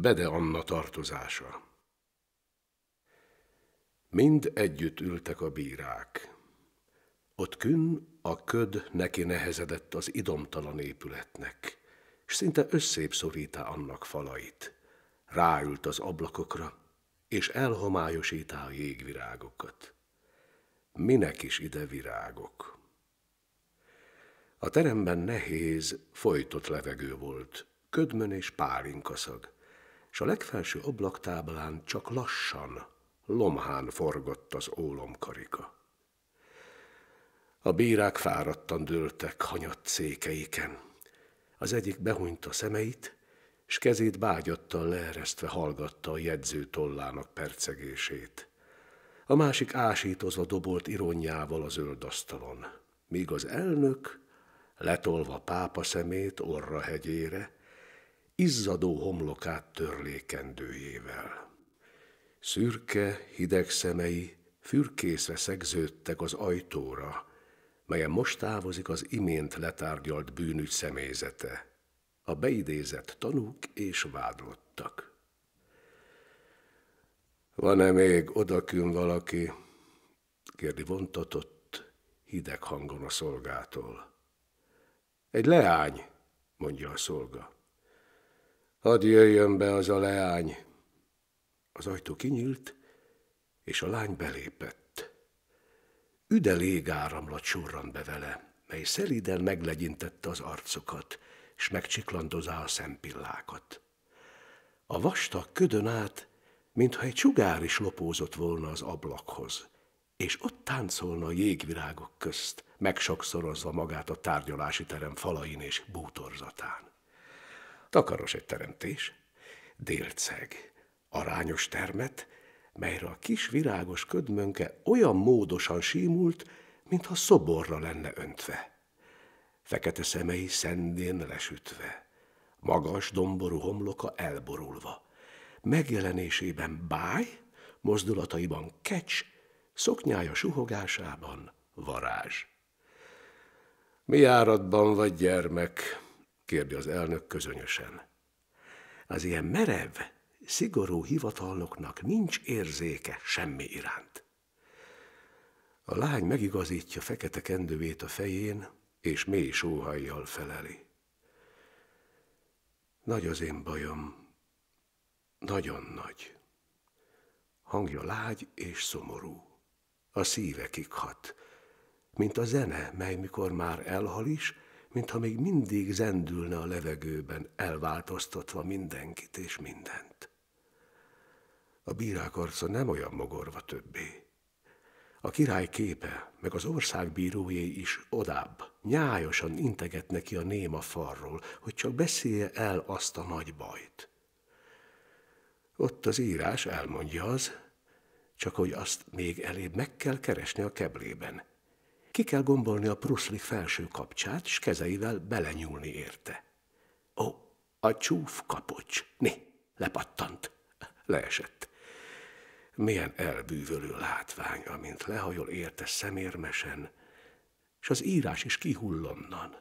Bede Anna tartozása. Mind együtt ültek a bírák. Ott kün a köd neki nehezedett az idomtalan épületnek, és szinte összép szorítá annak falait. Ráült az ablakokra, és elhomályosítá a jégvirágokat. Minek is ide virágok? A teremben nehéz, folytott levegő volt, ködmön és pálinkaszag és a legfelső ablaktáblán csak lassan, lomhán forgott az ólomkarika. A bírák fáradtan dőltek hanyat székeiken. Az egyik behunyta szemeit, és kezét bágyattal leeresztve hallgatta a jegyző tollának percegését. A másik ásítozva dobolt ironjával az asztalon, míg az elnök, letolva pápa szemét orra hegyére, izzadó homlokát törlékendőjével. Szürke, hideg szemei fürkészre szegződtek az ajtóra, melyen most távozik az imént letárgyalt bűnügy személyzete, a beidézett tanúk és vádlottak. Van-e még odakün valaki? kérdi vontatott, hideg hangon a szolgától. Egy leány, mondja a szolga. Hadd jöjjön be az a leány. Az ajtó kinyílt, és a lány belépett. Üde légáramlat surran be vele, mely szeliden meglegyintette az arcokat, és megcsiklandozá a szempillákat. A vastag ködön át, mintha egy csugár is lopózott volna az ablakhoz, és ott táncolna a jégvirágok közt, megsokszorozva magát a tárgyalási terem falain és bútorzatán. Takaros egy teremtés, délceg, arányos termet, melyre a kis virágos ködmönke olyan módosan símult, mintha szoborra lenne öntve. Fekete szemei szendén lesütve, magas domború homloka elborulva. Megjelenésében báj, mozdulataiban kecs, szoknyája suhogásában varázs. Mi áradban vagy gyermek? kérdi az elnök közönösen. Az ilyen merev, szigorú hivatalnoknak nincs érzéke semmi iránt. A lány megigazítja fekete kendővét a fején, és mély sóhajjal feleli. Nagy az én bajom, nagyon nagy. Hangja lágy és szomorú. A szívekig hat, mint a zene, mely mikor már elhal is, mintha még mindig zendülne a levegőben, elváltoztatva mindenkit és mindent. A bírák arca nem olyan mogorva többé. A király képe, meg az ország bírójé is odább, nyájosan integet neki a néma farról, hogy csak beszélje el azt a nagy bajt. Ott az írás elmondja az, csak hogy azt még elébb meg kell keresni a keblében – ki kell gombolni a pruszli felső kapcsát, és kezeivel belenyúlni érte. Ó, a csúf kapocs. Né, lepattant. Leesett. Milyen elbűvölő látvány, amint lehajol érte szemérmesen, és az írás is kihull onnan.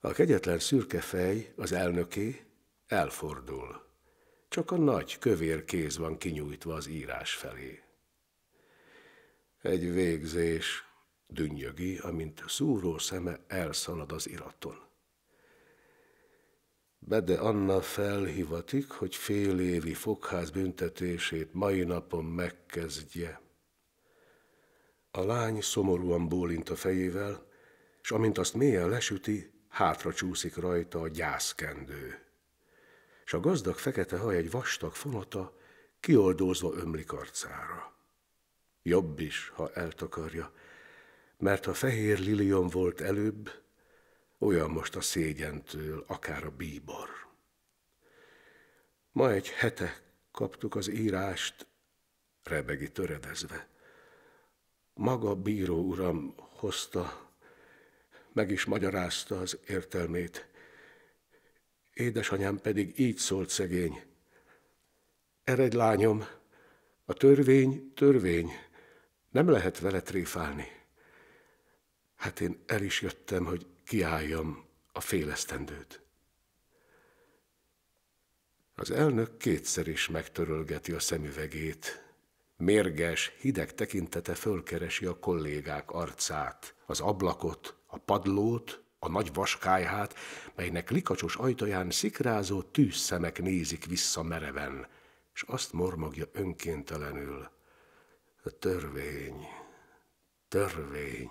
A kegyetlen szürke fej, az elnöké, elfordul. Csak a nagy, kövér kéz van kinyújtva az írás felé. Egy végzés dünnyögi, amint szúró szeme elszalad az iraton. Bede Anna felhivatik, hogy fél évi fogház büntetését mai napon megkezdje. A lány szomorúan bólint a fejével, és amint azt mélyen lesüti, hátra csúszik rajta a gyászkendő. És a gazdag fekete haj egy vastag fonata kioldózva ömlik arcára jobb is, ha eltakarja, mert ha fehér liliom volt előbb, olyan most a szégyentől, akár a bíbor. Ma egy hete kaptuk az írást, rebegi töredezve. Maga bíró uram hozta, meg is magyarázta az értelmét. Édesanyám pedig így szólt szegény. Eredlányom, a törvény törvény, nem lehet vele tréfálni. Hát én el is jöttem, hogy kiálljam a félesztendőt. Az elnök kétszer is megtörölgeti a szemüvegét. Mérges, hideg tekintete fölkeresi a kollégák arcát, az ablakot, a padlót, a nagy vaskályhát, melynek likacsos ajtaján szikrázó tűzszemek nézik vissza mereven, és azt mormogja önkéntelenül. A törvény, törvény.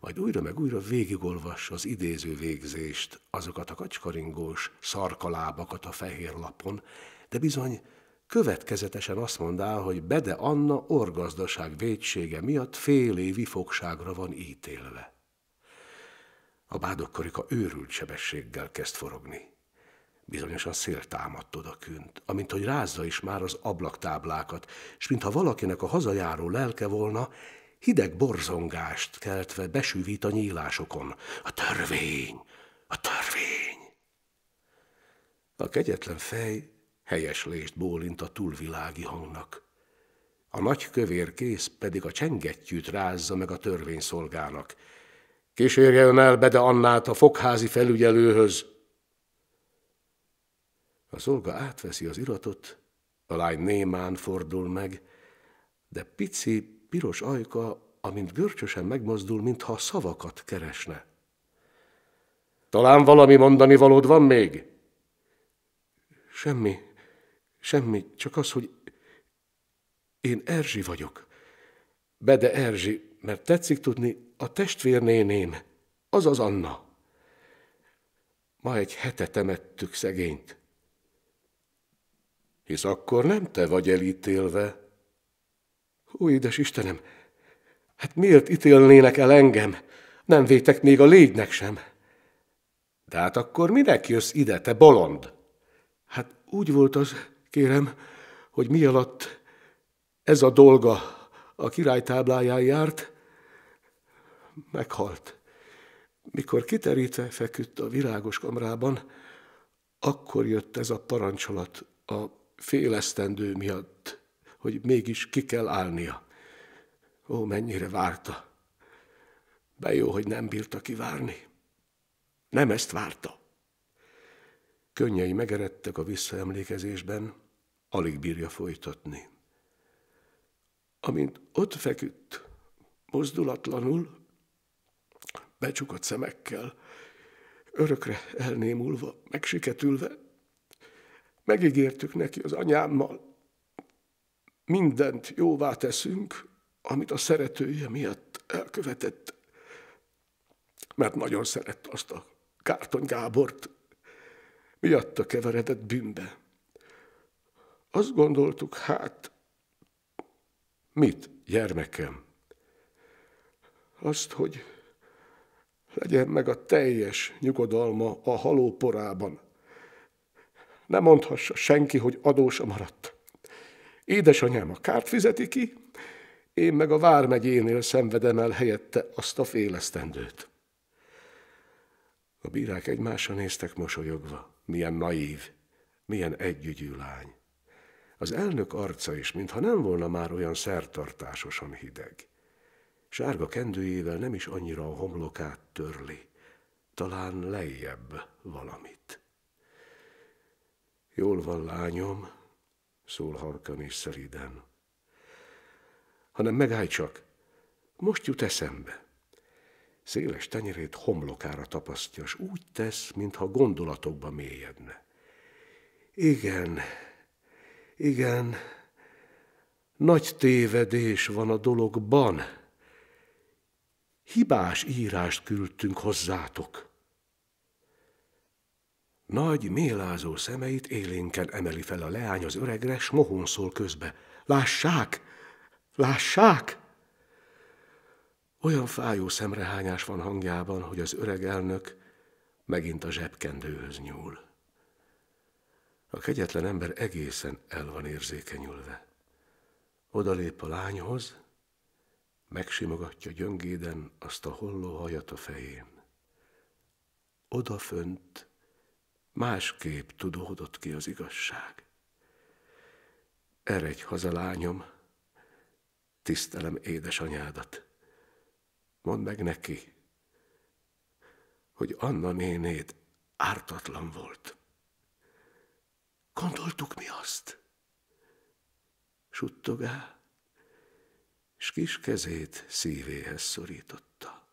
Majd újra meg újra végigolvassa az idéző végzést, azokat a kacskaringós szarkalábakat a fehér lapon, de bizony következetesen azt mondá, hogy Bede Anna orgazdaság védsége miatt fél évi fogságra van ítélve. A bádokkorika őrült sebességgel kezd forogni. Bizonyosan szél támadt odakünt, amint hogy rázza is már az ablaktáblákat, és mintha valakinek a hazajáró lelke volna, hideg borzongást keltve besűvít a nyílásokon. A törvény! A törvény! A kegyetlen fej helyeslést bólint a túlvilági hangnak. A nagy kövér kész pedig a csengettyűt rázza meg a törvényszolgának. Kísérjen el Bede Annát a fogházi felügyelőhöz, a szolga átveszi az iratot, a lány némán fordul meg, de pici, piros ajka, amint görcsösen megmozdul, mintha szavakat keresne. Talán valami mondani valód van még? Semmi, semmi, csak az, hogy én Erzsi vagyok. Bede Erzsi, mert tetszik tudni, a testvérnéném, az az Anna. Ma egy hete temettük szegényt hisz akkor nem te vagy elítélve. Hú, édes Istenem, hát miért ítélnének el engem? Nem vétek még a légynek sem. De hát akkor minek jössz ide, te bolond? Hát úgy volt az, kérem, hogy mi alatt ez a dolga a király tábláján járt, meghalt. Mikor kiterítve feküdt a virágos kamrában, akkor jött ez a parancsolat a félesztendő miatt, hogy mégis ki kell állnia. Ó, mennyire várta. Be jó, hogy nem bírta kivárni. Nem ezt várta. Könnyei megeredtek a visszaemlékezésben, alig bírja folytatni. Amint ott feküdt, mozdulatlanul, becsukott szemekkel, örökre elnémulva, megsiketülve, Megígértük neki az anyámmal, mindent jóvá teszünk, amit a szeretője miatt elkövetett, mert nagyon szerette azt a Kártony Gábort, a keveredett bűnbe. Azt gondoltuk, hát, mit, gyermekem? Azt, hogy legyen meg a teljes nyugodalma a halóporában, ne mondhassa senki, hogy adósa maradt. Édesanyám a kárt fizeti ki, én meg a Vármegyénél szenvedem el helyette azt a félesztendőt. A bírák egymásra néztek mosolyogva. Milyen naív, milyen együgyű lány. Az elnök arca is, mintha nem volna már olyan szertartásosan hideg. Sárga kendőjével nem is annyira a homlokát törli, talán lejjebb valamit. Jól van, lányom, szól halkan és szeliden. Hanem megállj csak, most jut eszembe. Széles tenyerét homlokára tapasztja, és úgy tesz, mintha gondolatokba mélyedne. Igen, igen, nagy tévedés van a dologban. Hibás írást küldtünk hozzátok. Nagy, mélázó szemeit élénken emeli fel a leány az öregre, s mohón szól közbe. Lássák! Lássák! Olyan fájó szemrehányás van hangjában, hogy az öreg elnök megint a zsebkendőhöz nyúl. A kegyetlen ember egészen el van érzékenyülve. Odalép a lányhoz, megsimogatja gyöngéden azt a holló hajat a fején. Odafönt másképp tudódott ki az igazság. Eredj haza, lányom, tisztelem édesanyádat. Mondd meg neki, hogy Anna nénéd ártatlan volt. Gondoltuk mi azt? Suttogá, és kis kezét szívéhez szorította.